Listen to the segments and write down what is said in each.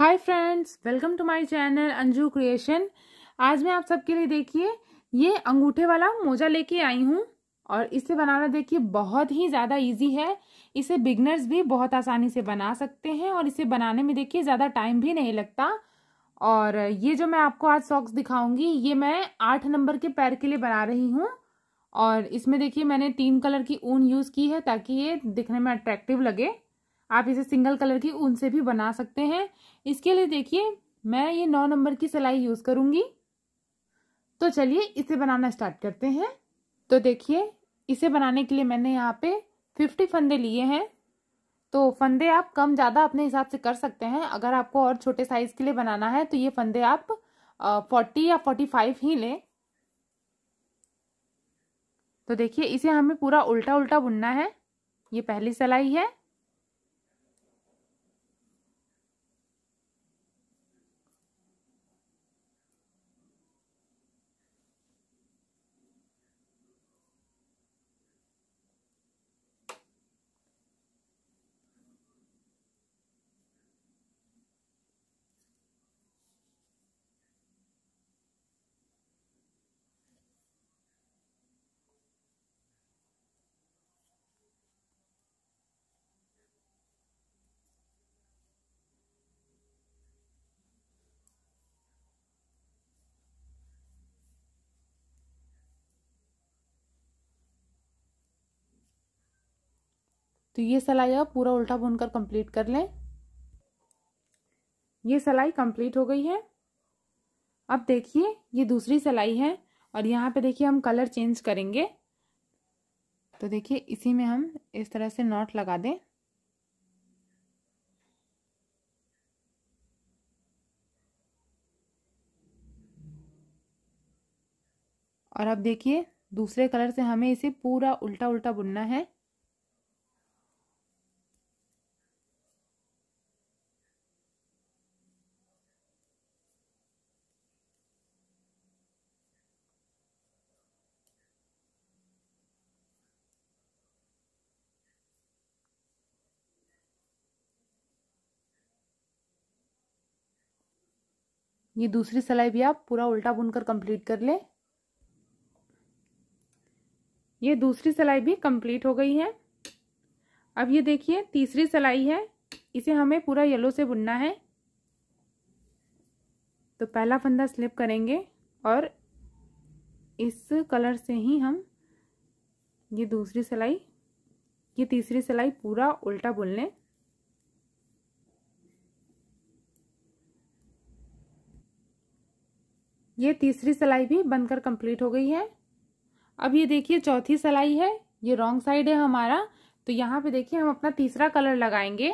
hi friends welcome to my channel Anju Creation आज मैं आप सबके लिए देखिए ये अंगूठे वाला मोजा लेके आई हूँ और इसे बनाना देखिए बहुत ही ज़्यादा इजी है इसे बिगनर्स भी बहुत आसानी से बना सकते हैं और इसे बनाने में देखिए ज़्यादा टाइम भी नहीं लगता और ये जो मैं आपको आज सॉक्स दिखाऊंगी ये मैं आठ नंबर के पैर के लिए बना रही हूँ और इसमें देखिए मैंने तीन कलर की ऊन यूज़ की है ताकि ये दिखने में अट्रैक्टिव लगे आप इसे सिंगल कलर की ऊन से भी बना सकते हैं इसके लिए देखिए मैं ये नौ नंबर की सिलाई यूज़ करूँगी तो चलिए इसे बनाना स्टार्ट करते हैं तो देखिए इसे बनाने के लिए मैंने यहाँ पे फिफ्टी फंदे लिए हैं तो फंदे आप कम ज़्यादा अपने हिसाब से कर सकते हैं अगर आपको और छोटे साइज़ के लिए बनाना है तो ये फंदे आप फोर्टी या फोर्टी फाइव ही लें तो देखिए इसे हमें पूरा उल्टा उल्टा बुनना है ये पहली सिलाई है तो ये सलाई अब पूरा उल्टा बुनकर कंप्लीट कर लें ये सलाई कंप्लीट हो गई है अब देखिए ये दूसरी सिलाई है और यहाँ पे देखिए हम कलर चेंज करेंगे तो देखिए इसी में हम इस तरह से नॉट लगा दें और अब देखिए दूसरे कलर से हमें इसे पूरा उल्टा उल्टा बुनना है ये दूसरी सिलाई भी आप पूरा उल्टा बुनकर कंप्लीट कर लें ये दूसरी सिलाई भी कंप्लीट हो गई है अब ये देखिए तीसरी सिलाई है इसे हमें पूरा येलो से बुनना है तो पहला फंदा स्लिप करेंगे और इस कलर से ही हम ये दूसरी सिलाई ये तीसरी सिलाई पूरा उल्टा बुन लें ये तीसरी सिलाई भी बनकर कंप्लीट हो गई है अब ये देखिए चौथी सिलाई है ये रॉन्ग साइड है हमारा तो यहाँ पे देखिए हम अपना तीसरा कलर लगाएंगे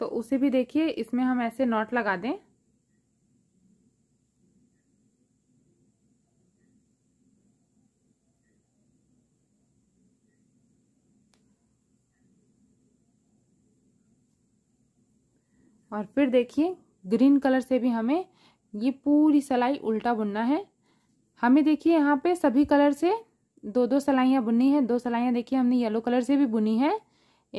तो उसे भी देखिए इसमें हम ऐसे नॉट लगा दें और फिर देखिए ग्रीन कलर से भी हमें ये पूरी सलाई उल्टा बुनना है हमें देखिए यहाँ पे सभी कलर से दो दो सलाइयाँ बुनी है दो सलाइयाँ देखिए हमने येलो कलर से भी बुनी है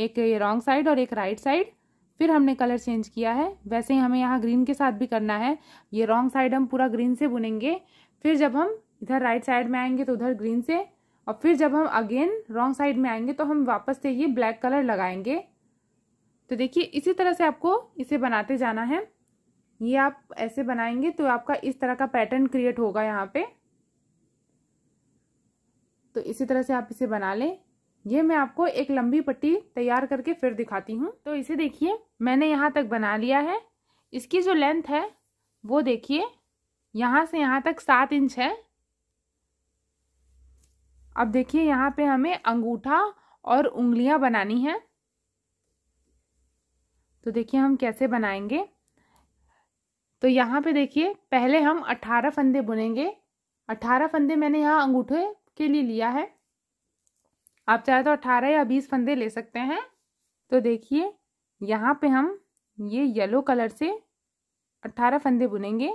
एक ये रॉन्ग साइड और एक राइट साइड फिर हमने कलर चेंज किया है वैसे ही हमें यहाँ ग्रीन के साथ भी करना है ये रॉन्ग साइड हम पूरा ग्रीन से बुनेंगे फिर जब हम इधर राइट साइड में आएंगे तो उधर ग्रीन से और फिर जब हम अगेन रॉन्ग साइड में आएंगे तो हम वापस से ये ब्लैक कलर लगाएंगे तो देखिए इसी तरह से आपको इसे बनाते जाना है ये आप ऐसे बनाएंगे तो आपका इस तरह का पैटर्न क्रिएट होगा यहाँ पे तो इसी तरह से आप इसे बना लें ये मैं आपको एक लंबी पट्टी तैयार करके फिर दिखाती हूँ तो इसे देखिए मैंने यहाँ तक बना लिया है इसकी जो लेंथ है वो देखिए यहाँ से यहाँ तक सात इंच है अब देखिए यहाँ पे हमें अंगूठा और उंगलियाँ बनानी है तो देखिए हम कैसे बनाएंगे तो यहाँ पे देखिए पहले हम अठारह फंदे बुनेंगे अठारह फंदे मैंने यहाँ अंगूठे के लिए लिया है आप चाहे तो अठारह या बीस फंदे ले सकते हैं तो देखिए यहाँ पे हम ये येलो कलर से अट्ठारह फंदे बुनेंगे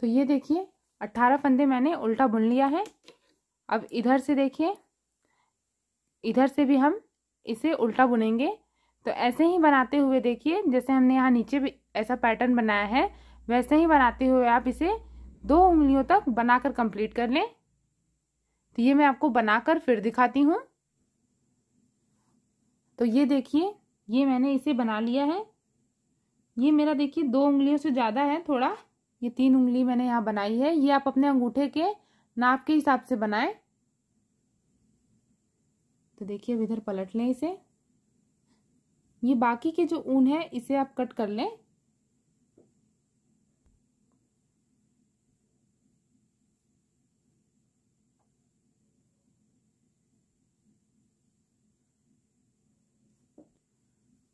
तो ये देखिए अट्ठारह फंदे मैंने उल्टा बुन लिया है अब इधर से देखिए इधर से भी हम इसे उल्टा बुनेंगे तो ऐसे ही बनाते हुए देखिए जैसे हमने यहाँ नीचे भी ऐसा पैटर्न बनाया है वैसे ही बनाते हुए आप इसे दो उंगलियों तक बनाकर कंप्लीट कर लें तो ये मैं आपको बनाकर फिर दिखाती हूँ तो ये देखिए ये मैंने इसे बना लिया है ये मेरा देखिए दो उंगलियों से ज़्यादा है थोड़ा ये तीन उंगली मैंने यहाँ बनाई है ये आप अपने अंगूठे के नाप के हिसाब से बनाएं तो देखिए अब इधर पलट लें इसे ये बाकी के जो ऊन है इसे आप कट कर लें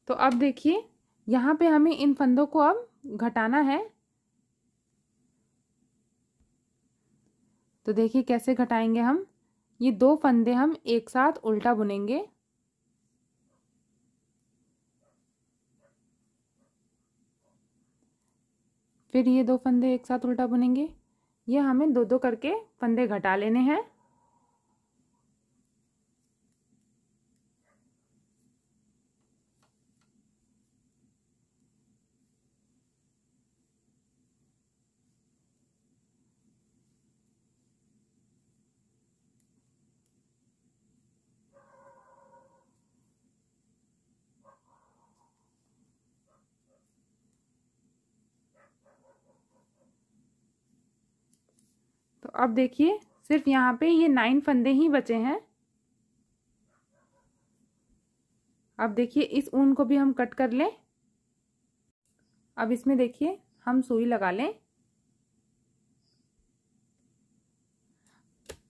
तो अब देखिए यहाँ पे हमें इन फंदों को अब घटाना है तो देखिए कैसे घटाएंगे हम ये दो फंदे हम एक साथ उल्टा बुनेंगे फिर ये दो फंदे एक साथ उल्टा बुनेंगे ये हमें दो दो करके फंदे घटा लेने हैं अब देखिए सिर्फ यहाँ पे ये नाइन फंदे ही बचे हैं अब देखिए इस ऊन को भी हम कट कर लें अब इसमें देखिए हम सुई लगा लें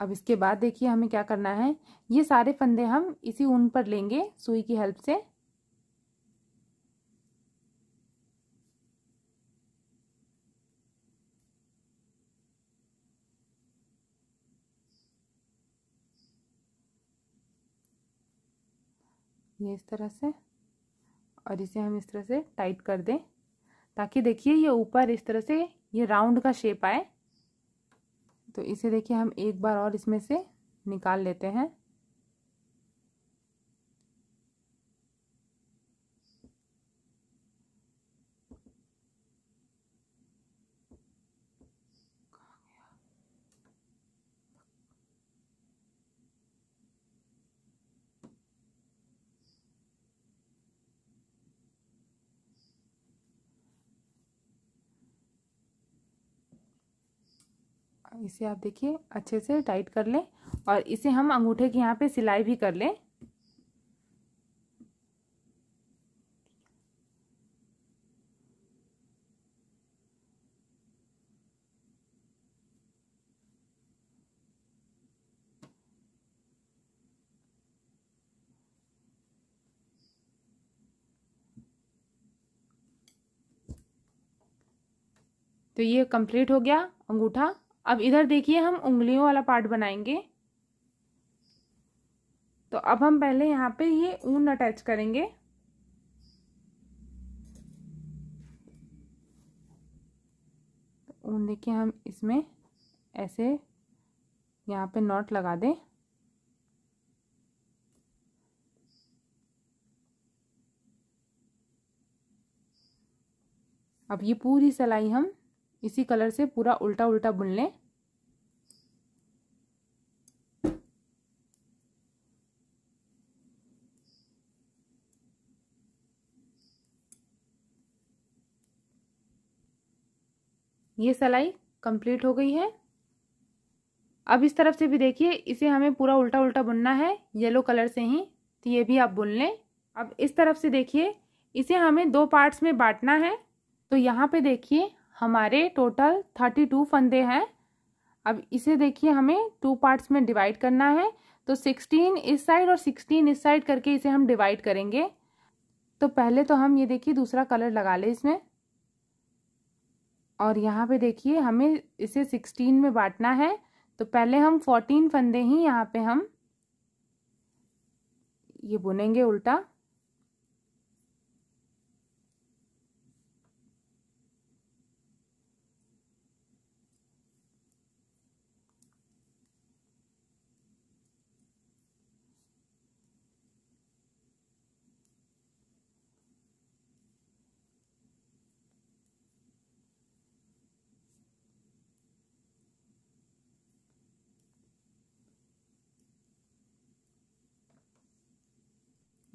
अब इसके बाद देखिए हमें क्या करना है ये सारे फंदे हम इसी ऊन पर लेंगे सुई की हेल्प से ये इस तरह से और इसे हम इस तरह से टाइट कर दें ताकि देखिए ये ऊपर इस तरह से ये राउंड का शेप आए तो इसे देखिए हम एक बार और इसमें से निकाल लेते हैं इसे आप देखिए अच्छे से टाइट कर लें और इसे हम अंगूठे की यहाँ पे सिलाई भी कर लें तो ये कंप्लीट हो गया अंगूठा अब इधर देखिए हम उंगलियों वाला पार्ट बनाएंगे तो अब हम पहले यहाँ पे ये ऊन अटैच करेंगे ऊन देखिए हम इसमें ऐसे यहाँ पे नॉट लगा दें अब ये पूरी सिलाई हम इसी कलर से पूरा उल्टा उल्टा बुन लें ये सलाई कंप्लीट हो गई है अब इस तरफ से भी देखिए इसे हमें पूरा उल्टा उल्टा बुनना है येलो कलर से ही तो ये भी आप बुन लें अब इस तरफ से देखिए इसे हमें दो पार्ट्स में बांटना है तो यहाँ पे देखिए हमारे टोटल थर्टी टू फंदे हैं अब इसे देखिए हमें टू पार्ट्स में डिवाइड करना है तो सिक्सटीन इस साइड और सिक्सटीन इस साइड करके इसे हम डिवाइड करेंगे तो पहले तो हम ये देखिए दूसरा कलर लगा ले इसमें और यहाँ पे देखिए हमें इसे सिक्सटीन में बांटना है तो पहले हम फोर्टीन फंदे ही यहाँ पे हम ये बुनेंगे उल्टा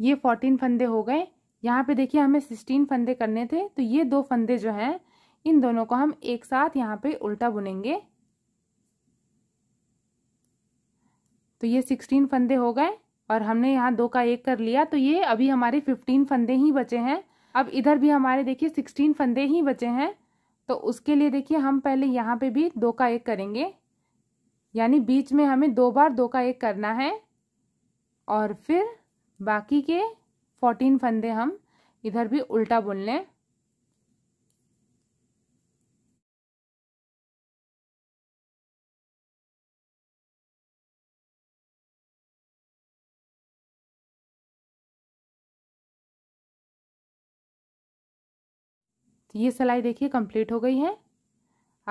ये फोर्टीन फंदे हो गए यहाँ पे देखिए हमें सिक्सटीन फंदे करने थे तो ये दो फंदे जो हैं इन दोनों को हम एक साथ यहाँ पे उल्टा बुनेंगे तो ये सिक्सटीन फंदे हो गए और हमने यहाँ दो का एक कर लिया तो ये अभी हमारे फिफ्टीन फंदे ही बचे हैं अब इधर भी हमारे देखिए सिक्सटीन फंदे ही बचे हैं तो उसके लिए देखिए हम पहले यहाँ पे भी दो का एक करेंगे यानी बीच में हमें दो बार दो का एक करना है और फिर बाकी के फोर्टीन फंदे हम इधर भी उल्टा बुन लें तो ये सिलाई देखिए कंप्लीट हो गई है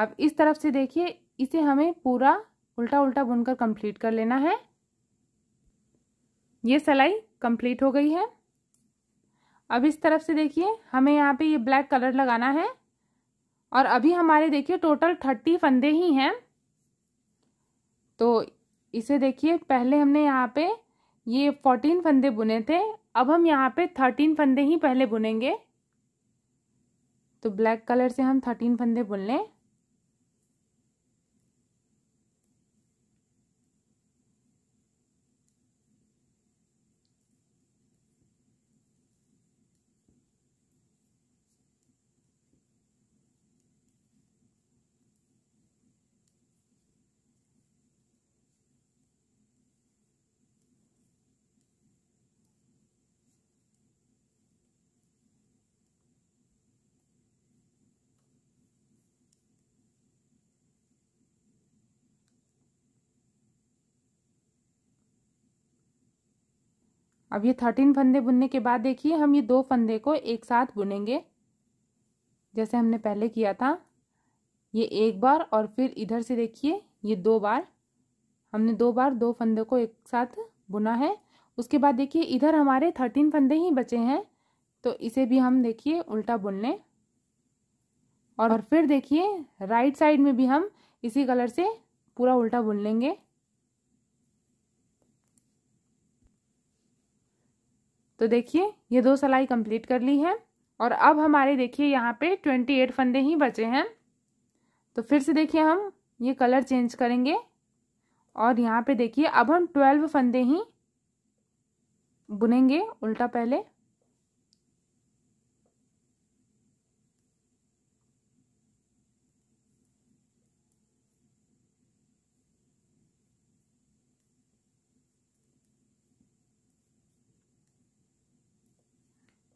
अब इस तरफ से देखिए इसे हमें पूरा उल्टा उल्टा बुनकर कंप्लीट कर लेना है ये सिलाई कंप्लीट हो गई है अब इस तरफ से देखिए हमें यहाँ पे ये ब्लैक कलर लगाना है और अभी हमारे देखिए टोटल थर्टी फंदे ही हैं तो इसे देखिए पहले हमने यहाँ पे ये फोर्टीन फंदे बुने थे अब हम यहाँ पे थर्टीन फंदे ही पहले बुनेंगे तो ब्लैक कलर से हम थर्टीन फंदे बुन लें अब ये थर्टीन फंदे बुनने के बाद देखिए हम ये दो फंदे को एक साथ बुनेंगे जैसे हमने पहले किया था ये एक बार और फिर इधर से देखिए ये दो बार हमने दो बार दो फंदे को एक साथ बुना है उसके बाद देखिए इधर हमारे थर्टीन फंदे ही बचे हैं तो इसे भी हम देखिए उल्टा बुन लें और फिर देखिए राइट साइड में भी हम इसी कलर से पूरा उल्टा बुन लेंगे तो देखिए ये दो सलाई कंप्लीट कर ली है और अब हमारे देखिए यहाँ पे ट्वेंटी एट फंदे ही बचे हैं तो फिर से देखिए हम ये कलर चेंज करेंगे और यहाँ पे देखिए अब हम ट्वेल्व फंदे ही बुनेंगे उल्टा पहले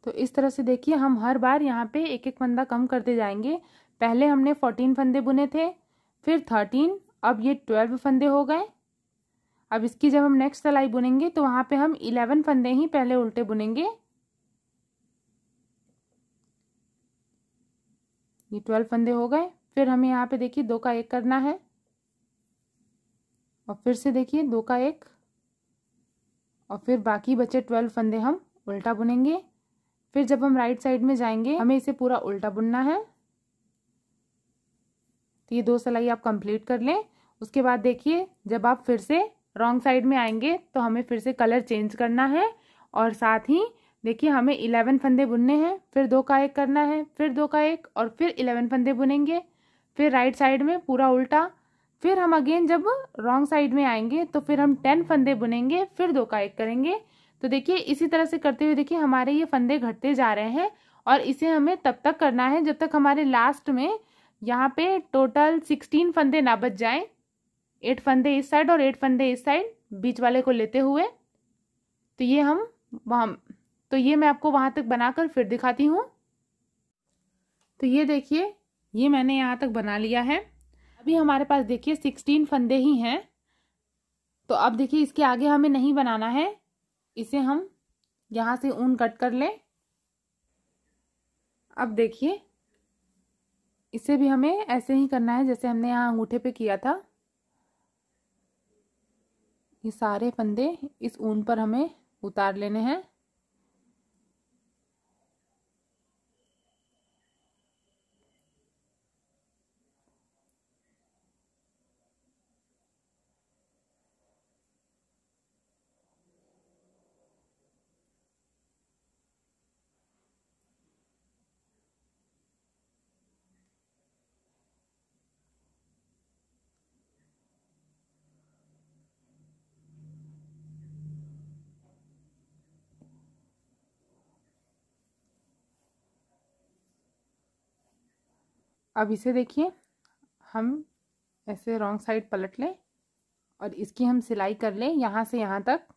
तो इस तरह से देखिए हम हर बार यहाँ पे एक एक फंदा कम करते जाएंगे पहले हमने फोर्टीन फंदे बुने थे फिर थर्टीन अब ये ट्वेल्व फंदे हो गए अब इसकी जब हम नेक्स्ट सलाई बुनेंगे तो वहाँ पे हम इलेवन फंदे ही पहले उल्टे बुनेंगे ये ट्वेल्व फंदे हो गए फिर हमें यहाँ पे देखिए दो का एक करना है और फिर से देखिए दो का एक और फिर बाकी बचे ट्वेल्व फंदे हम उल्टा बुनेंगे फिर जब हम राइट साइड में जाएंगे हमें इसे पूरा उल्टा बुनना है तो ये दो सिलाई आप कंप्लीट कर लें उसके बाद देखिए जब आप फिर से रॉन्ग साइड में आएंगे तो हमें फिर से कलर चेंज करना है और साथ ही देखिए हमें इलेवन फंदे बुनने हैं फिर दो का एक करना है फिर दो का एक और फिर इलेवन फंदे बुनेंगे फिर राइट साइड में पूरा उल्टा फिर हम अगेन जब रॉन्ग साइड में आएंगे तो फिर हम टेन फंदे बुनेंगे फिर दो का एक करेंगे तो देखिए इसी तरह से करते हुए देखिए हमारे ये फंदे घटते जा रहे हैं और इसे हमें तब तक करना है जब तक हमारे लास्ट में यहाँ पे टोटल सिक्सटीन फंदे ना बच जाए एट फंदे इस साइड और एट फंदे इस साइड बीच वाले को लेते हुए तो ये हम वहाँ तो ये मैं आपको वहाँ तक बनाकर फिर दिखाती हूँ तो ये देखिए ये मैंने यहाँ तक बना लिया है अभी हमारे पास देखिए सिक्सटीन फंदे ही हैं तो अब देखिए इसके आगे हमें नहीं बनाना है इसे हम यहाँ से ऊन कट कर लें अब देखिए इसे भी हमें ऐसे ही करना है जैसे हमने यहाँ अंगूठे पे किया था ये सारे फंदे इस ऊन पर हमें उतार लेने हैं अब इसे देखिए हम ऐसे रॉन्ग साइड पलट लें और इसकी हम सिलाई कर लें यहाँ से यहाँ तक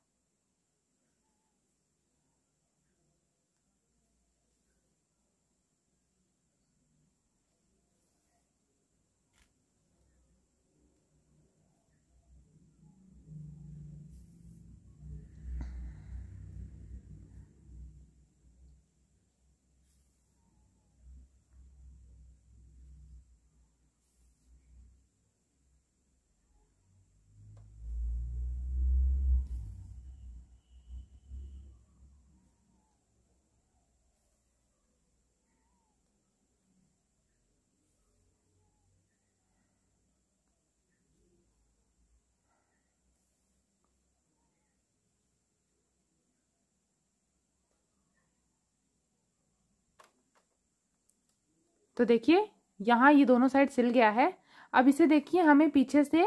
तो देखिए यहाँ ये दोनों साइड सिल गया है अब इसे देखिए हमें पीछे से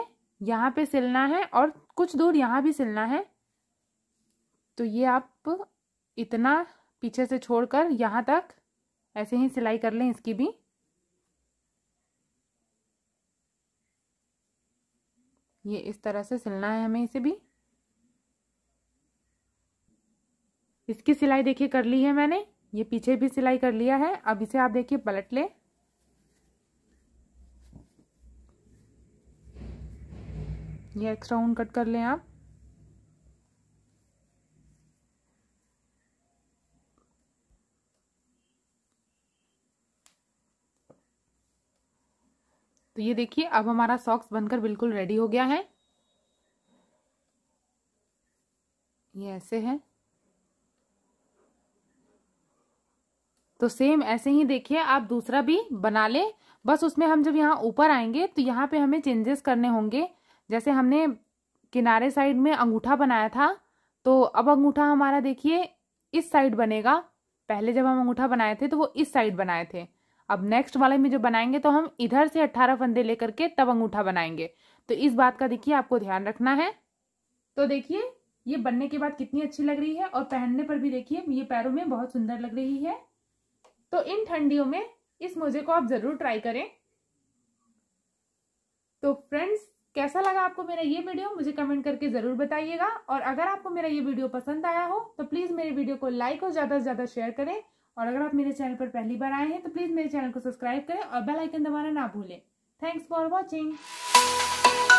यहाँ पे सिलना है और कुछ दूर यहाँ भी सिलना है तो ये आप इतना पीछे से छोड़कर यहाँ तक ऐसे ही सिलाई कर लें इसकी भी ये इस तरह से सिलना है हमें इसे भी इसकी सिलाई देखिए कर ली है मैंने ये पीछे भी सिलाई कर लिया है अब इसे आप देखिए पलट लें ये एक्स्ट्रा ऊन कट कर लें आप तो ये देखिए अब हमारा सॉक्स बनकर बिल्कुल रेडी हो गया है ये ऐसे है तो सेम ऐसे ही देखिए आप दूसरा भी बना लें बस उसमें हम जब यहाँ ऊपर आएंगे तो यहाँ पे हमें चेंजेस करने होंगे जैसे हमने किनारे साइड में अंगूठा बनाया था तो अब अंगूठा हमारा देखिए इस साइड बनेगा पहले जब हम अंगूठा बनाए थे तो वो इस साइड बनाए थे अब नेक्स्ट वाले में जो बनाएंगे तो हम इधर से अट्ठारह फंदे लेकर के तब अंगूठा बनाएंगे तो इस बात का देखिए आपको ध्यान रखना है तो देखिए ये बनने के बाद कितनी अच्छी लग रही है और पहनने पर भी देखिए ये पैरों में बहुत सुंदर लग रही है तो इन ठंडियों में इस मोजे को आप जरूर ट्राई करें तो फ्रेंड्स कैसा लगा आपको मेरा ये वीडियो मुझे कमेंट करके ज़रूर बताइएगा और अगर आपको मेरा ये वीडियो पसंद आया हो तो प्लीज़ मेरे वीडियो को लाइक और ज़्यादा से ज़्यादा शेयर करें और अगर आप मेरे चैनल पर पहली बार आए हैं तो प्लीज़ मेरे चैनल को सब्सक्राइब करें और बेल आइकन दबाना ना भूलें थैंक्स फॉर वॉचिंग